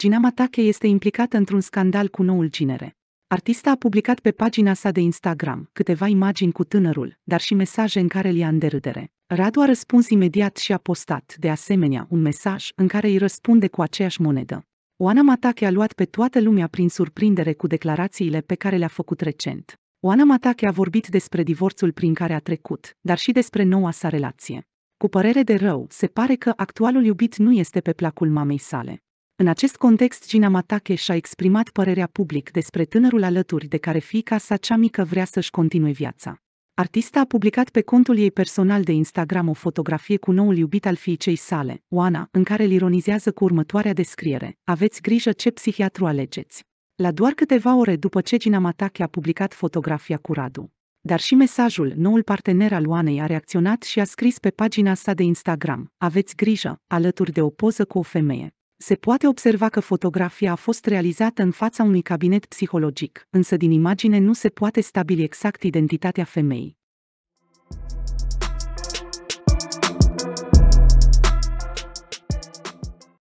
Gina Matache este implicată într-un scandal cu noul cinere. Artista a publicat pe pagina sa de Instagram câteva imagini cu tânărul, dar și mesaje în care li-a înderâdere. Radu a răspuns imediat și a postat, de asemenea, un mesaj în care îi răspunde cu aceeași monedă. Oana Matache a luat pe toată lumea prin surprindere cu declarațiile pe care le-a făcut recent. Oana Matache a vorbit despre divorțul prin care a trecut, dar și despre noua sa relație. Cu părere de rău, se pare că actualul iubit nu este pe placul mamei sale. În acest context, Gina Matache și-a exprimat părerea public despre tânărul alături de care fiica sa cea mică vrea să-și continue viața. Artista a publicat pe contul ei personal de Instagram o fotografie cu noul iubit al fiicei sale, Oana, în care îl ironizează cu următoarea descriere. Aveți grijă ce psihiatru alegeți. La doar câteva ore după ce Gina Matache a publicat fotografia cu Radu. Dar și mesajul, noul partener al Oanei a reacționat și a scris pe pagina sa de Instagram, aveți grijă, alături de o poză cu o femeie se poate observa că fotografia a fost realizată în fața unui cabinet psihologic, însă din imagine nu se poate stabili exact identitatea femeii.